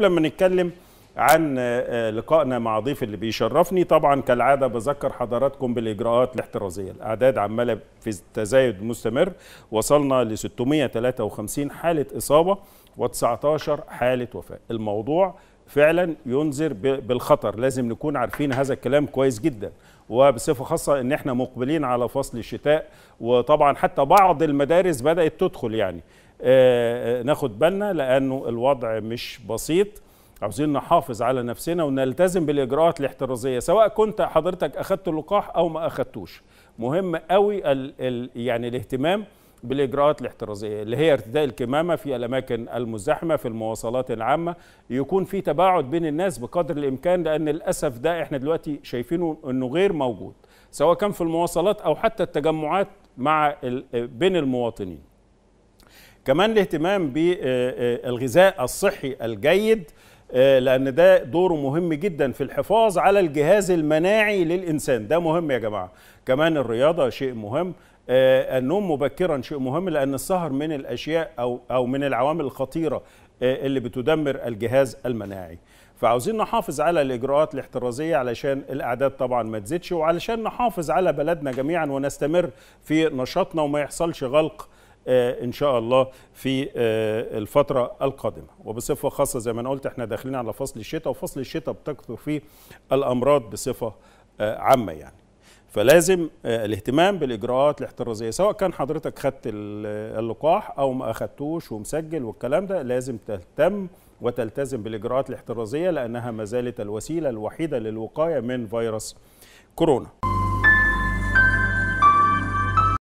لما نتكلم عن آه، آه، لقائنا مع ضيف اللي بيشرفني طبعا كالعاده بذكر حضراتكم بالاجراءات الاحترازيه الاعداد عماله في تزايد مستمر وصلنا ل 653 حاله اصابه و19 حاله وفاه الموضوع فعلا ينذر بالخطر لازم نكون عارفين هذا الكلام كويس جدا وبصفه خاصه ان احنا مقبلين على فصل الشتاء وطبعا حتى بعض المدارس بدات تدخل يعني آه، آه، ناخد بالنا لانه الوضع مش بسيط عاوزين نحافظ على نفسنا ونلتزم بالاجراءات الاحترازيه سواء كنت حضرتك اخذت اللقاح او ما اخذتوش مهم قوي الـ الـ يعني الاهتمام بالاجراءات الاحترازيه اللي هي ارتداء الكمامه في الاماكن المزدحمه في المواصلات العامه يكون في تباعد بين الناس بقدر الامكان لان للاسف ده احنا دلوقتي شايفينه انه غير موجود سواء كان في المواصلات او حتى التجمعات مع بين المواطنين كمان الاهتمام بالغذاء آه، آه، الصحي الجيد آه، لأن ده دوره مهم جدا في الحفاظ على الجهاز المناعي للإنسان ده مهم يا جماعة كمان الرياضة شيء مهم النوم مبكرا شيء مهم لأن السهر من الأشياء أو, أو من العوامل الخطيرة اللي بتدمر الجهاز المناعي فعاوزين نحافظ على الإجراءات الاحترازية علشان الأعداد طبعا ما تزيدش وعلشان نحافظ على بلدنا جميعا ونستمر في نشاطنا وما يحصلش غلق آه، ان شاء الله في آه، الفتره القادمه وبصفه خاصه زي ما انا قلت احنا داخلين على فصل الشتاء وفصل الشتاء بتكثر فيه الامراض بصفه آه، عامه يعني فلازم الاهتمام بالاجراءات الاحترازيه سواء كان حضرتك خدت اللقاح او ما اخدتوش ومسجل والكلام ده لازم تهتم وتلتزم بالاجراءات الاحترازيه لانها ما زالت الوسيله الوحيده للوقايه من فيروس كورونا